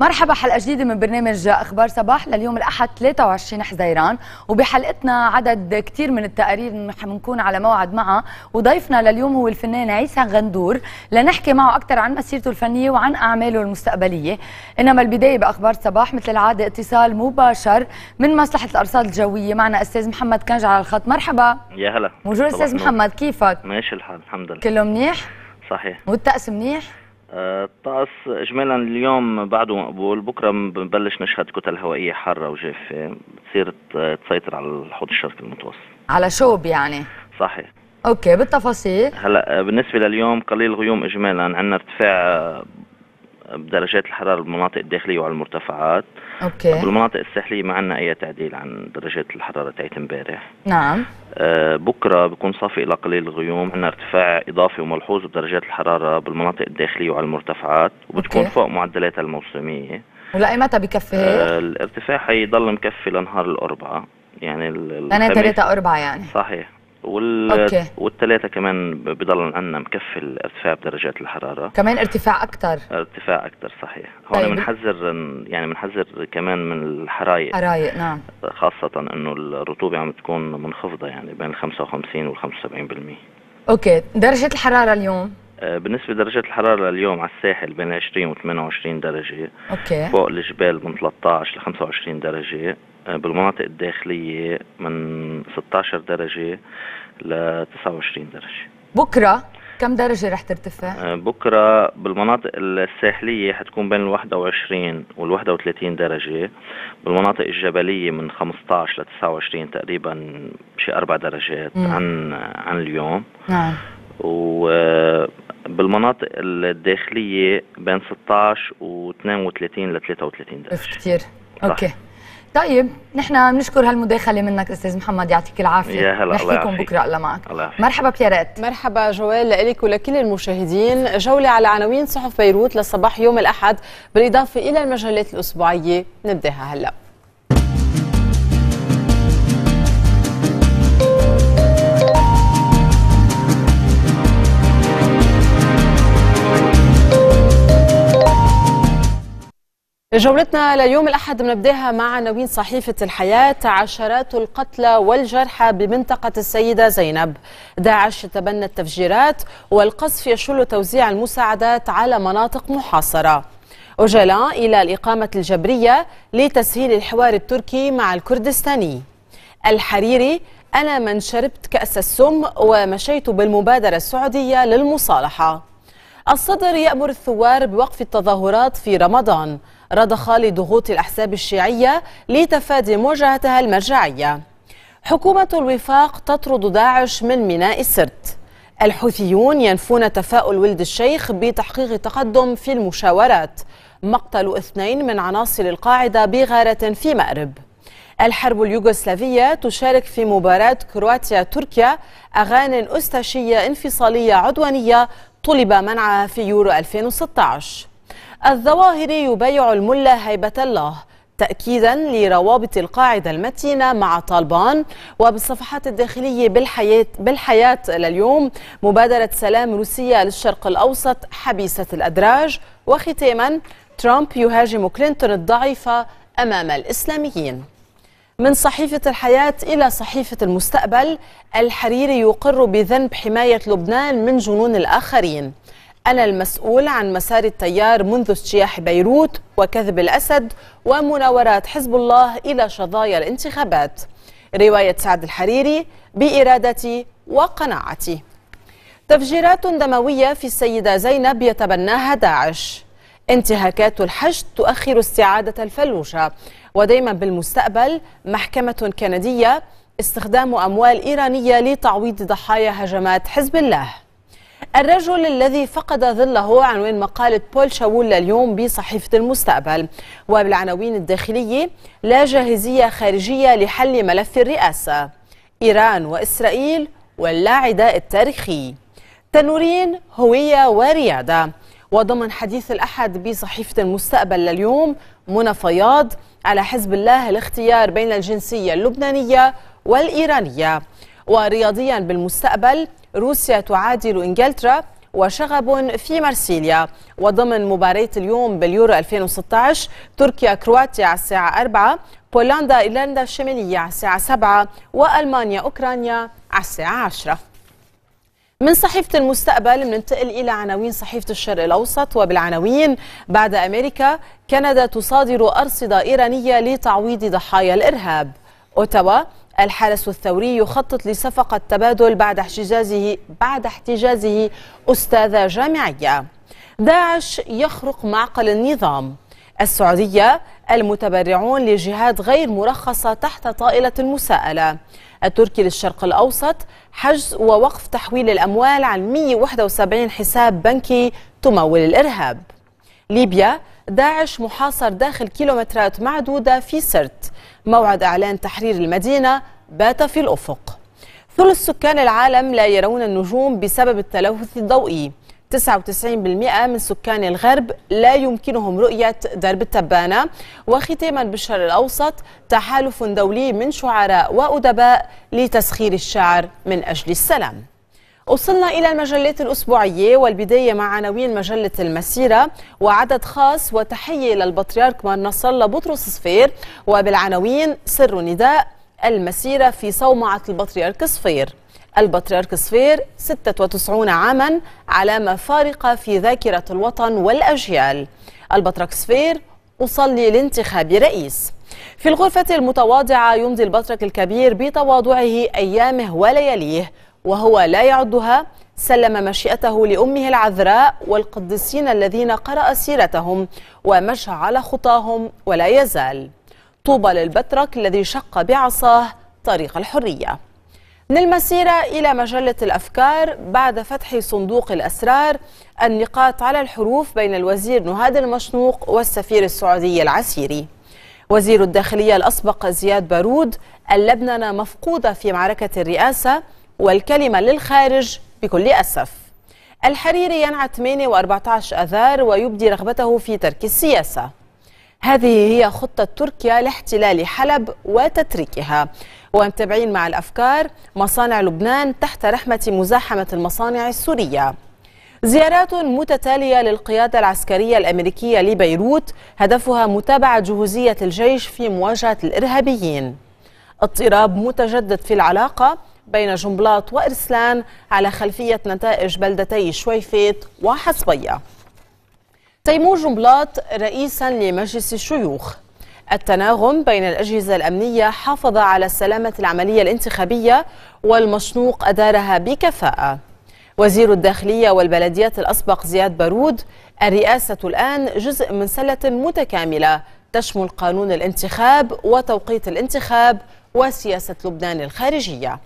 مرحبا حلقه جديده من برنامج اخبار صباح لليوم الاحد 23 حزيران وبحلقتنا عدد كثير من التقارير بنكون على موعد معها وضيفنا لليوم هو الفنان عيسى غندور لنحكي معه اكثر عن مسيرته الفنيه وعن اعماله المستقبليه انما البدايه باخبار صباح مثل العاده اتصال مباشر من مصلحه الارصاد الجويه معنا استاذ محمد كنج على الخط مرحبا يا هلا موجود استاذ محمد كيفك ماشي الحال الحمد لله كله منيح صحيح والطقس منيح الطقس اجمالا اليوم بعده مقبول بكره بنبلش نشهد كتل هوائيه حاره وجافه بتصير تسيطر على الحوض الشرقي المتوسط على شوب يعني صحيح اوكي بالتفاصيل هلا آه، بالنسبه لليوم قليل الغيوم اجمالا عندنا ارتفاع بدرجات الحراره بالمناطق الداخليه وعلى المرتفعات اوكي بالمناطق الساحليه ما عندنا اي تعديل عن درجه الحراره تاعت امبارح نعم آه بكره بكون صافي الى قليل الغيوم عندنا ارتفاع اضافي وملحوظ بدرجات الحراره بالمناطق الداخليه وعلى المرتفعات وبتكون أوكي. فوق معدلاتها الموسميه ولاي متى بكفي آه الارتفاع حيضل مكفي لنهار الاربعاء يعني ال 8 3 4 يعني صحيح وال... والثلاثه كمان بضل عندنا مكفي ارتفاع بدرجات الحراره كمان ارتفاع اكثر ارتفاع اكثر صحيح هون بنحذر طيب. يعني بنحذر كمان من الحرايق حرايق نعم خاصه انه الرطوبه عم تكون منخفضه يعني بين 55 وال 75% اوكي درجه الحراره اليوم آه، بالنسبة لدرجة الحرارة اليوم على الساحل بين 20 و 28 درجة أوكي. فوق الجبال من 13 ل 25 درجة آه، بالمناطق الداخلية من 16 درجة ل 29 درجة بكرة كم درجة رح ترتفع؟ آه، بكرة بالمناطق الساحلية حتكون بين ال 21 وال 31 درجة بالمناطق الجبلية من 15 ل 29 تقريبا شي أربع درجات مم. عن عن اليوم نعم وبالمناطق آه، الداخلية بين 16 و 32 ل 33 درجة كثير اوكي طيب نحن بنشكر هالمداخله منك استاذ محمد يعطيك العافيه نحكيكم بكره الله معك الله مرحبا بيارات مرحبا جوال لك ولكل المشاهدين جوله على عناوين صحف بيروت للصباح يوم الاحد بالاضافه الى المجلات الاسبوعيه نبداها هلا جولتنا ليوم الأحد بنبداها مع عناوين صحيفة الحياة عشرات القتلى والجرحى بمنطقة السيدة زينب داعش تبنى التفجيرات والقصف يشل توزيع المساعدات على مناطق محاصرة أجلاء إلى الإقامة الجبرية لتسهيل الحوار التركي مع الكردستاني الحريري أنا من شربت كأس السم ومشيت بالمبادرة السعودية للمصالحة الصدر يأمر الثوار بوقف التظاهرات في رمضان رضخ لضغوط الأحزاب الشيعية لتفادي مواجهتها المرجعية حكومة الوفاق تطرد داعش من ميناء السرت الحوثيون ينفون تفاؤل ولد الشيخ بتحقيق تقدم في المشاورات مقتل اثنين من عناصر القاعدة بغارة في مأرب الحرب اليوغوسلافية تشارك في مباراة كرواتيا تركيا أغاني أستاشية انفصالية عدوانية طلب منعها في يورو 2016 الظواهري يبايع الملا هيبة الله تأكيدا لروابط القاعدة المتينة مع طالبان وبالصفحات الداخلية بالحياة, بالحياة لليوم مبادرة سلام روسية للشرق الأوسط حبيسة الأدراج وختاما ترامب يهاجم كلينتون الضعيفة أمام الإسلاميين من صحيفة الحياة إلى صحيفة المستقبل الحريري يقر بذنب حماية لبنان من جنون الآخرين أنا المسؤول عن مسار التيار منذ اجتياح بيروت وكذب الأسد ومناورات حزب الله إلى شظايا الانتخابات رواية سعد الحريري بإرادتي وقناعتي تفجيرات دموية في السيدة زينب يتبناها داعش انتهاكات الحشد تؤخر استعادة الفلوشة ودائما بالمستقبل محكمة كندية استخدام أموال إيرانية لتعويض ضحايا هجمات حزب الله الرجل الذي فقد ظله عنوان مقالة بول شاول اليوم بصحيفة المستقبل وبالعناوين الداخلية لا جاهزية خارجية لحل ملف الرئاسة إيران وإسرائيل عداء التاريخي تنورين هوية وريادة وضمن حديث الأحد بصحيفة المستقبل لليوم منى فياض على حزب الله الاختيار بين الجنسية اللبنانية والإيرانية ورياضيا بالمستقبل روسيا تعادل إنجلترا وشغب في مرسيليا وضمن مباراة اليوم باليورو 2016 تركيا كرواتيا على الساعة 4 بولندا إيرلندا الشمالية على الساعة 7 وألمانيا أوكرانيا على الساعة 10 من صحيفة المستقبل بننتقل إلى عناوين صحيفة الشرق الأوسط وبالعناوين بعد أمريكا كندا تصادر أرصدة إيرانية لتعويض ضحايا الإرهاب أوتاوا الحرس الثوري يخطط لصفقة تبادل بعد احتجازه بعد احتجازه أستاذة جامعية داعش يخرق معقل النظام السعودية المتبرعون لجهاد غير مرخصة تحت طائلة المساءلة التركي للشرق الأوسط حجز ووقف تحويل الأموال عن 171 حساب بنكي تمول الإرهاب ليبيا داعش محاصر داخل كيلومترات معدودة في سرت موعد إعلان تحرير المدينة بات في الأفق ثلث سكان العالم لا يرون النجوم بسبب التلوث الضوئي 99% من سكان الغرب لا يمكنهم رؤية درب التبانة وختاما بالشرق الأوسط تحالف دولي من شعراء وأدباء لتسخير الشعر من أجل السلام وصلنا إلى المجلات الأسبوعية والبداية مع عناوين مجلة المسيرة وعدد خاص وتحية للبطريرك من نصر الله بطرس صفير وبالعناوين سر نداء المسيرة في صومعة البطريرك صفير البطريرك صفير 96 عاما علامة فارقة في ذاكرة الوطن والأجيال البطرك صفير أصلي لانتخاب رئيس في الغرفة المتواضعة يمضي البطرك الكبير بتواضعه أيامه ولياليه وهو لا يعدها سلم مشيئته لأمه العذراء والقديسين الذين قرأ سيرتهم ومشى على خطاهم ولا يزال طوبى للبترك الذي شق بعصاه طريق الحرية من المسيرة إلى مجلة الأفكار بعد فتح صندوق الأسرار النقاط على الحروف بين الوزير نهاد المشنوق والسفير السعودي العسيري وزير الداخلية الأسبق زياد بارود اللبنة مفقودة في معركة الرئاسة والكلمة للخارج بكل أسف الحريري ينعى 8 و14 أذار ويبدي رغبته في ترك السياسة هذه هي خطة تركيا لاحتلال حلب وتتريكها ومتابعين مع الأفكار مصانع لبنان تحت رحمة مزاحمة المصانع السورية زيارات متتالية للقيادة العسكرية الأمريكية لبيروت هدفها متابعة جهوزية الجيش في مواجهة الإرهابيين اضطراب متجدد في العلاقة بين جنبلاط وإرسلان على خلفية نتائج بلدتي شويفيت وحسبية تيمور جنبلاط رئيسا لمجلس الشيوخ التناغم بين الأجهزة الأمنية حافظ على سلامة العملية الانتخابية والمشنوق أدارها بكفاءة وزير الداخلية والبلديات الأسبق زياد بارود الرئاسة الآن جزء من سلة متكاملة تشمل قانون الانتخاب وتوقيت الانتخاب وسياسة لبنان الخارجية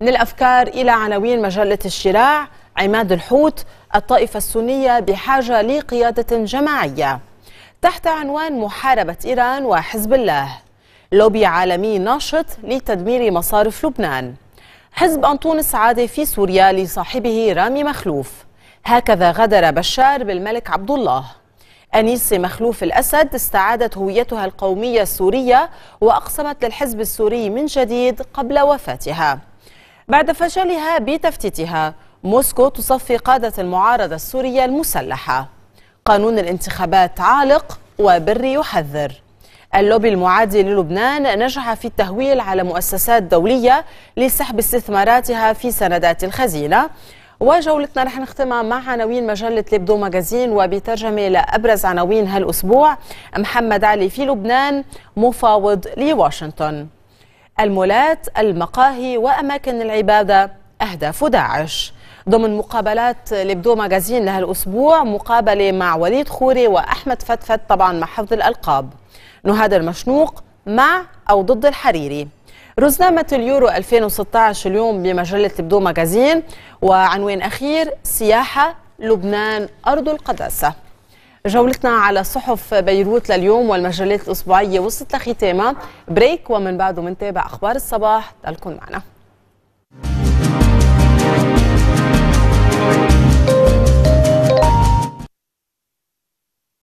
من الأفكار إلى عناوين مجلة الشراع عماد الحوت الطائفة السنية بحاجة لقيادة جماعية تحت عنوان محاربة إيران وحزب الله لوبي عالمي ناشط لتدمير مصارف لبنان حزب أنطون السعادة في سوريا لصاحبه رامي مخلوف هكذا غدر بشار بالملك عبد الله أنيس مخلوف الأسد استعادت هويتها القومية السورية وأقسمت للحزب السوري من جديد قبل وفاتها بعد فشلها بتفتيتها موسكو تصفي قادة المعارضة السورية المسلحة قانون الانتخابات عالق وبري يحذر اللوبي المعادي للبنان نجح في التهويل على مؤسسات دولية لسحب استثماراتها في سندات الخزينة وجولتنا رح نختمها مع عناوين مجلة ليبدو ماجازين وبترجمة لأبرز عناوين هالأسبوع محمد علي في لبنان مفاوض لواشنطن المولات المقاهي وأماكن العبادة أهداف داعش ضمن مقابلات لبدو ماجازين لهالأسبوع مقابلة مع وليد خوري وأحمد فتفت طبعا مع حفظ الألقاب نهاد المشنوق مع أو ضد الحريري رزنامة اليورو 2016 اليوم بمجلة لبدو ماجازين وعنوان أخير سياحة لبنان أرض القداسة جولتنا على صحف بيروت لليوم والمجلات الأسبوعية وصلت لختامها بريك ومن بعده منتابع أخبار الصباح تلكن معنا